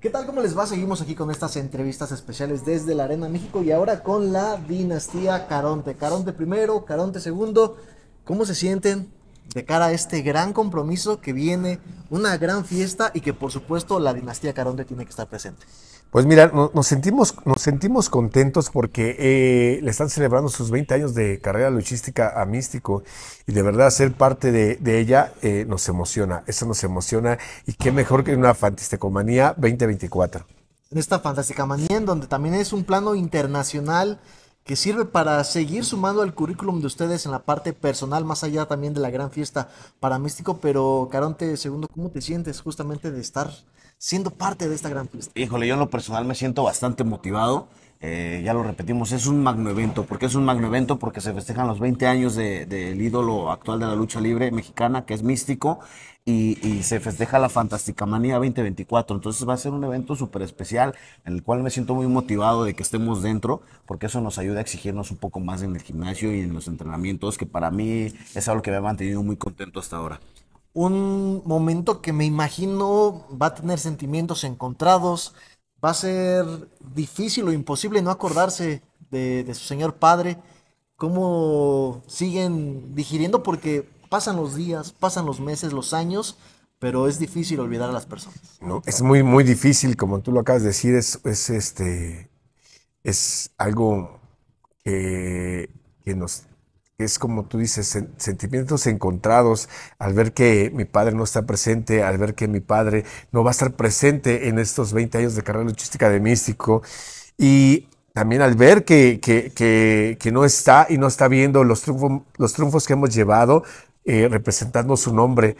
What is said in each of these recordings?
¿Qué tal? ¿Cómo les va? Seguimos aquí con estas entrevistas especiales desde la Arena México y ahora con la dinastía Caronte. Caronte primero, Caronte segundo. ¿Cómo se sienten? de cara a este gran compromiso que viene, una gran fiesta y que por supuesto la dinastía Caronte tiene que estar presente. Pues mira, nos, sentimos, nos sentimos contentos porque eh, le están celebrando sus 20 años de carrera luchística a Místico y de verdad ser parte de, ella eh, nos emociona, eso nos emociona y qué mejor que una Fantasticomanía 2024. En esta Fantástica Manía en donde también es un plano internacional que sirve para seguir sumando al currículum de ustedes en la parte personal, más allá también de la gran fiesta para Místico. Pero, Caronte, segundo, ¿cómo te sientes justamente de estar siendo parte de esta gran fiesta? Híjole, yo en lo personal me siento bastante motivado. Eh, ya lo repetimos, es un magno evento. ¿Por qué es un magno evento? Porque se festejan los 20 años del ídolo actual de la lucha libre mexicana, que es místico, y, y se festeja la Fantástica Manía 2024. Entonces va a ser un evento súper especial, en el cual me siento muy motivado de que estemos dentro, porque eso nos ayuda a exigirnos un poco más en el gimnasio y en los entrenamientos, que para mí es algo que me ha mantenido muy contento hasta ahora. Un momento que me imagino va a tener sentimientos encontrados, va a ser difícil o imposible no acordarse de, su Señor Padre, cómo siguen digiriendo porque pasan los días, pasan los meses, los años, pero es difícil olvidar a las personas. No, es muy, muy difícil, como tú lo acabas de decir, es, este, es algo que, que nos es como tú dices, sentimientos encontrados al ver que mi padre no está presente, al ver que mi padre no va a estar presente en estos 20 años de carrera logística de místico y también al ver que, no está y no está viendo los, los triunfos que hemos llevado eh, representando su nombre.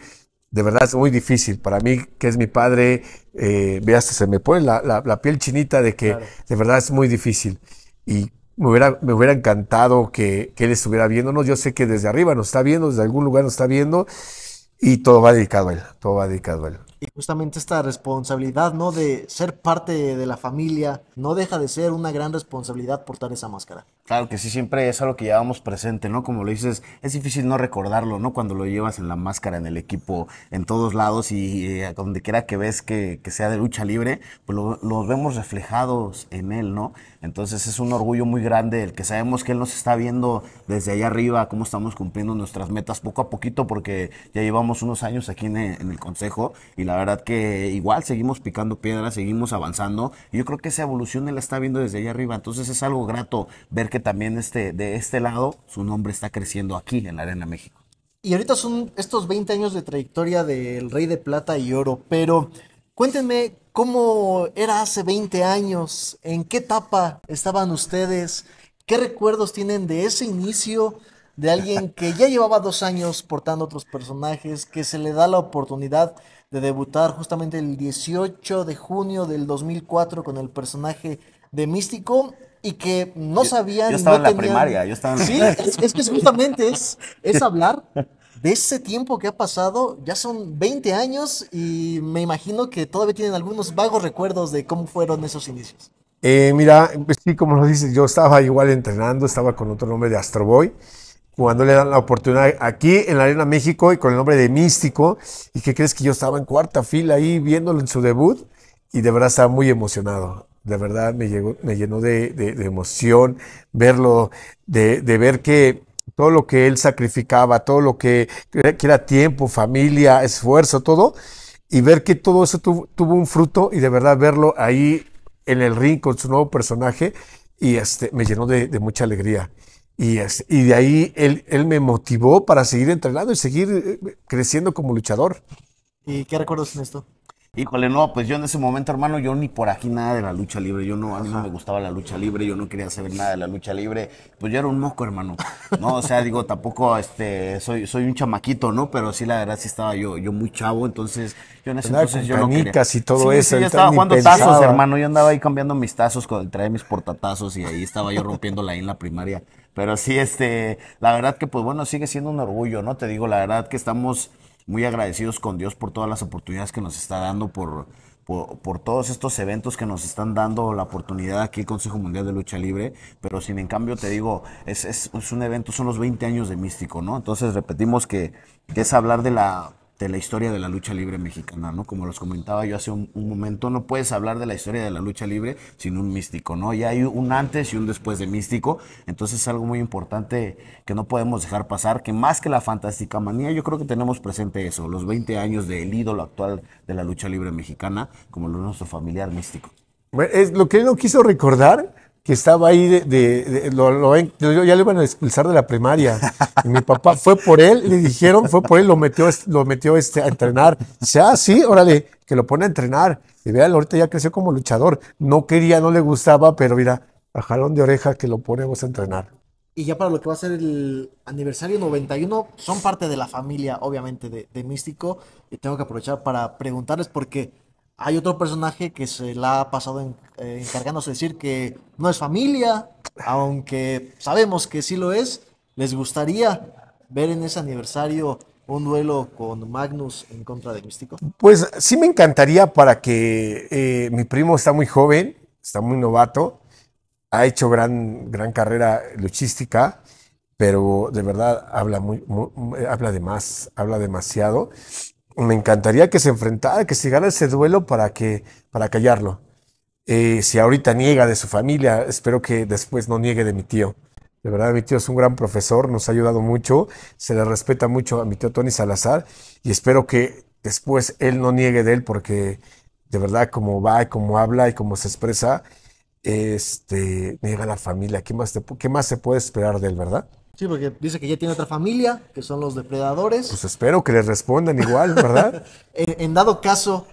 De verdad es muy difícil para mí, que es mi padre, eh, veas, se me pone la, piel chinita de que de verdad es muy difícil. Y me hubiera, me hubiera encantado que, que, él estuviera viéndonos. Yo sé que desde arriba nos está viendo, desde algún lugar nos está viendo y todo va dedicado a él, todo va dedicado a él. Y justamente esta responsabilidad, ¿no? De ser parte de la familia, no deja de ser una gran responsabilidad portar esa máscara. Claro que sí, siempre es algo que llevamos presente, ¿no? Como lo dices, es difícil no recordarlo, ¿no? Cuando lo llevas en la máscara, en el equipo, en todos lados y, eh, donde quiera que ves que, que, sea de lucha libre, pues lo, los vemos reflejados en él, ¿no? Entonces es un orgullo muy grande el que sabemos que Él nos está viendo desde allá arriba, cómo estamos cumpliendo nuestras metas poco a poquito, porque ya llevamos unos años aquí en el, Consejo y la verdad que igual seguimos picando piedras, seguimos avanzando. Y yo creo que esa evolución Él la está viendo desde allá arriba, entonces es algo grato ver que también este, de este lado su nombre está creciendo aquí en la Arena México. Y ahorita son estos 20 años de trayectoria del Rey de Plata y Oro, pero cuéntenme ¿Cómo era hace 20 años? ¿En qué etapa estaban ustedes? ¿Qué recuerdos tienen de ese inicio de alguien que ya llevaba dos años portando otros personajes, que se le da la oportunidad de debutar justamente el 18 de junio del 2004 con el personaje de Místico y que no sabían... Yo, estaba en la primaria, yo estaba Sí, es, que justamente es, es hablar de ese tiempo que ha pasado, ya son 20 años y me imagino que todavía tienen algunos vagos recuerdos de cómo fueron esos inicios. Eh, mira, pues sí, como lo dices, yo estaba igual entrenando, estaba con otro nombre de Astroboy, cuando le dan la oportunidad aquí en la Arena México y con el nombre de Místico. ¿Y que crees que yo estaba en cuarta fila ahí viéndolo en su debut? Y de verdad estaba muy emocionado de verdad me, llegó, me llenó de, emoción verlo, de, ver que todo lo que él sacrificaba, todo lo que, era tiempo, familia, esfuerzo, todo, y ver que todo eso tuvo un fruto y de verdad verlo ahí en el ring con su nuevo personaje, y este, me llenó de, mucha alegría. Y, este, y de ahí él, él me motivó para seguir entrenando y seguir eh, creciendo como luchador. ¿Y qué recuerdos en esto? Híjole, no, pues yo en ese momento, hermano, yo ni por aquí nada de la lucha libre. Yo no, a mí no me gustaba la lucha libre, yo no quería saber nada de la lucha libre. Pues yo era un moco, hermano. No, o sea, digo, tampoco este, soy, soy un chamaquito, ¿no? Pero sí, la verdad, sí estaba yo, yo muy chavo, entonces yo en ese entonces yo no y todo eso. Sí, yo estaba jugando tazos, hermano. Yo andaba ahí cambiando mis tazos, con, traía mis portatazos y ahí estaba yo rompiéndola ahí en la primaria. Pero sí, este, la verdad que, pues bueno, sigue siendo un orgullo, ¿no? Te digo, la verdad que estamos muy agradecidos con Dios por todas las oportunidades que nos está dando, por, por, todos estos eventos que nos están dando la oportunidad aquí el Consejo Mundial de Lucha Libre, pero sin en cambio te digo, es, un evento, son los 20 años de místico, ¿no? Entonces repetimos que es hablar de la la historia de la lucha libre mexicana, ¿no? Como los comentaba yo hace un, momento, no puedes hablar de la historia de la lucha libre sin un místico, ¿no? Ya hay un antes y un después de místico, entonces es algo muy importante que no podemos dejar pasar, que más que la fantástica manía, yo creo que tenemos presente eso, los 20 años del ídolo actual de la lucha libre mexicana, como lo nuestro familiar místico. es lo que no quiso recordar que estaba ahí de, lo, ya le iban a expulsar de la primaria. Y mi papá fue por él, le dijeron, fue por él, lo metió, lo metió este, a entrenar. Dice, ah, sí, órale, que lo pone a entrenar. Y vean, ahorita ya creció como luchador. No quería, no le gustaba, pero mira, a de oreja que lo ponemos a entrenar. Y ya para lo que va a ser el aniversario 91, son parte de la familia, obviamente, de, Místico. Y tengo que aprovechar para preguntarles por qué. Hay otro personaje que se la ha pasado eh, encargándose de decir que no es familia, aunque sabemos que sí lo es. ¿Les gustaría ver en ese aniversario un duelo con Magnus en contra de Místico? Pues sí me encantaría para que eh, mi primo está muy joven, está muy novato, ha hecho gran, gran carrera luchística, pero de verdad habla, eh, habla de más, habla demasiado me encantaría que se enfrentara, que se gane ese duelo para, que, para callarlo. Eh, si ahorita niega de su familia, espero que después no niegue de mi tío. De verdad, mi tío es un gran profesor, nos ha ayudado mucho, se le respeta mucho a mi tío Tony Salazar y espero que después él no niegue de él porque de verdad como va y como habla y como se expresa, este, niega la familia. ¿Qué más se puede esperar de él, verdad? Sí, porque dice que ya tiene otra familia, que son los depredadores. Pues espero que les respondan igual, ¿verdad? en, dado caso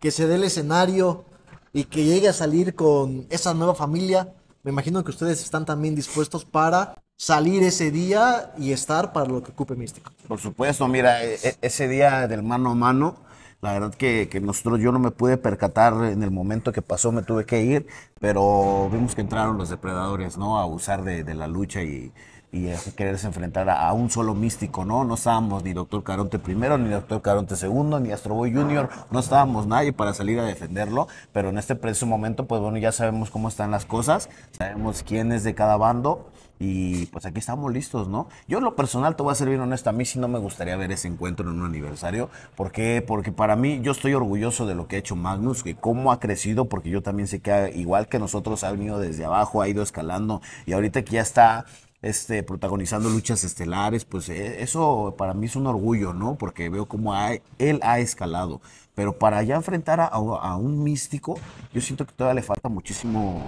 que se dé el escenario y que llegue a salir con esa nueva familia, me imagino que ustedes están también dispuestos para salir ese día y estar para lo que ocupe Místico. Por supuesto, mira, e, e, ese día del mano a mano, la verdad que, nosotros, yo no me pude percatar en el momento que pasó, me tuve que ir, pero vimos que entraron los depredadores, ¿no? A abusar de la lucha y, y quererse enfrentar a, un solo místico, ¿no? No estábamos ni Doctor Caronte primero, ni Doctor Caronte segundo, ni Astroboy Junior, no estábamos nadie para salir a defenderlo, pero en este preciso momento, pues bueno, ya sabemos cómo están las cosas, sabemos quién es de cada bando, y pues aquí estamos listos, ¿no? Yo en lo personal te voy a ser bien honesto, a mí sí no me gustaría ver ese encuentro en un aniversario. ¿Por qué? Porque para mí yo estoy orgulloso de lo que ha hecho Magnus, que cómo ha crecido, porque yo también sé que igual que nosotros ha venido desde abajo, ha ido escalando y ahorita que ya está este, protagonizando luchas estelares, pues eh, eso para mí es un orgullo, ¿no? Porque veo cómo él ha escalado. Pero para ya enfrentar a, un místico, yo siento que todavía le falta muchísimo,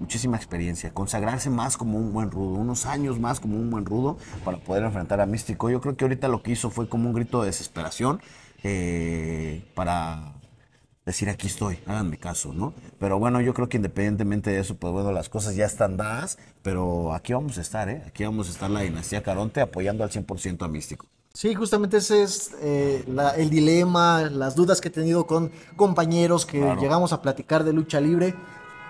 muchísima experiencia. Consagrarse más como un buen rudo, unos años más como un buen rudo para poder enfrentar a místico. Yo creo que ahorita lo que hizo fue como un grito de desesperación eh, para decir aquí estoy, háganme caso, ¿no? Pero bueno, yo creo que independientemente de eso, pues bueno, las cosas ya están dadas, pero aquí vamos a estar, ¿eh? Aquí vamos a estar la dinastía Caronte apoyando al 100% a Místico. Sí, justamente ese es eh, el dilema, las dudas que he tenido con compañeros que llegamos a platicar de lucha libre.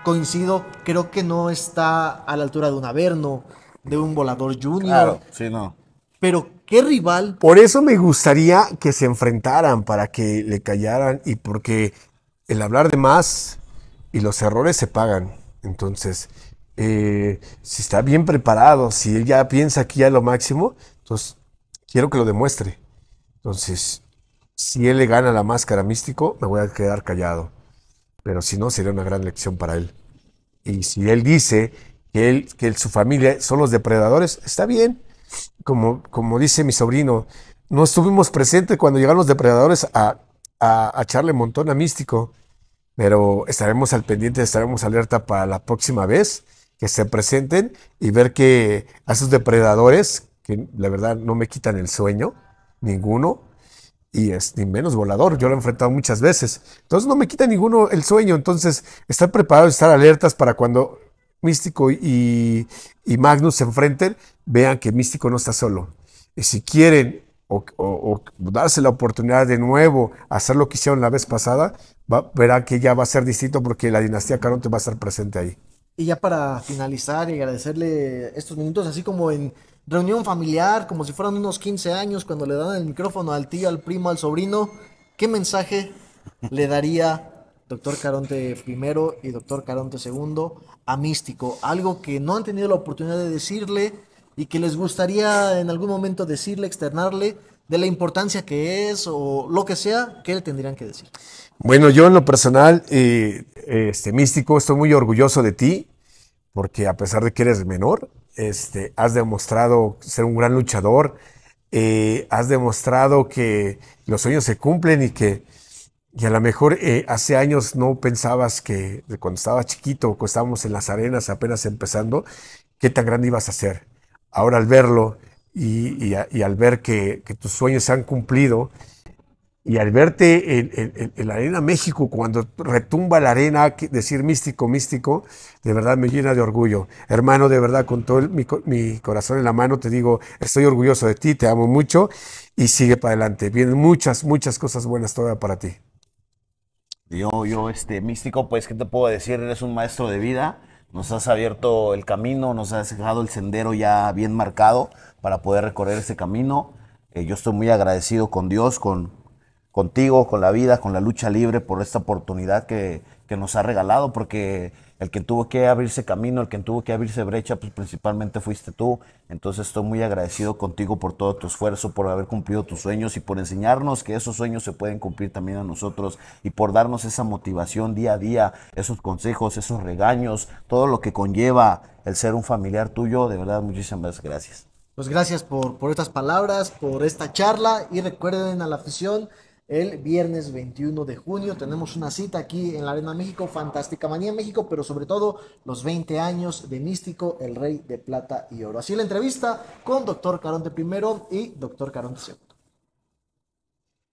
Coincido, creo que no está a la altura de un Averno, de un Volador Junior. Claro, sí, no. Pero qué rival. Por eso me gustaría que se enfrentaran, para que le callaran y porque el hablar de más y los errores se pagan. Entonces, eh, si está bien preparado, si él ya piensa aquí ya lo máximo, entonces quiero que lo demuestre. Entonces, si él le gana la máscara místico, me voy a quedar callado. Pero si no, sería una gran lección para él. Y si él dice que su familia son los depredadores, está bien como, como dice mi sobrino, no estuvimos presentes cuando llegaron los depredadores a, a, a echarle montón a Místico, pero estaremos al pendiente, estaremos alerta para la próxima vez que se presenten y ver que a esos depredadores, que la verdad no me quitan el sueño, ninguno, y es ni menos volador, yo lo he enfrentado muchas veces, entonces no me quita ninguno el sueño, entonces estar preparados, estar alertas para cuando Místico y, y Magnus se enfrenten, vean que Místico no está solo. Y si quieren darse la oportunidad de nuevo hacer lo que hicieron la vez pasada, verán que ya va a ser distinto porque la dinastía Caronte va a estar presente ahí. Y ya para finalizar y agradecerle estos minutos, así como en reunión familiar, como si fueran unos 15 años, cuando le dan el micrófono al tío, al primo, al sobrino, ¿qué mensaje le daría doctor Caronte primero y doctor Caronte segundo a Místico? Algo que no han tenido la oportunidad de decirle, y que les gustaría en algún momento decirle, externarle de la importancia que es o lo que sea, ¿qué le tendrían que decir? Bueno, yo en lo personal, eh, este, místico, estoy muy orgulloso de ti, porque a pesar de que eres menor, este, has demostrado ser un gran luchador, eh, has demostrado que los sueños se cumplen y que a lo mejor eh, hace años no pensabas que cuando estabas chiquito, cuando estábamos en las arenas apenas empezando, qué tan grande ibas a ser ahora al verlo y, al ver que, tus sueños se han cumplido y al verte en, la Arena México, cuando retumba la arena, decir místico, místico, de verdad me llena de orgullo. Hermano, de verdad, con todo mi, corazón en la mano, te digo, estoy orgulloso de ti, te amo mucho y sigue para adelante. Vienen muchas, muchas cosas buenas todavía para ti. Yo, yo, este místico, pues, ¿qué te puedo decir? Eres un maestro de vida nos has abierto el camino, nos has dejado el sendero ya bien marcado para poder recorrer ese camino. Eh, yo estoy muy agradecido con Dios, con, contigo, con la vida, con la lucha libre, por esta oportunidad que, que nos ha regalado, porque el que tuvo que abrirse camino, el que tuvo que abrirse brecha, pues principalmente fuiste tú. Entonces estoy muy agradecido contigo por todo tu esfuerzo, por haber cumplido tus sueños y por enseñarnos que esos sueños se pueden cumplir también a nosotros y por darnos esa motivación día a día, esos consejos, esos regaños, todo lo que conlleva el ser un familiar tuyo. De verdad, muchísimas gracias. Pues gracias por, por estas palabras, por esta charla y recuerden a la afición el viernes 21 de junio. Tenemos una cita aquí en la Arena México, Fantástica Manía México, pero sobre todo los 20 años de Místico, el Rey de Plata y Oro. Así la entrevista con doctor Caronte primero y doctor Caronte segundo.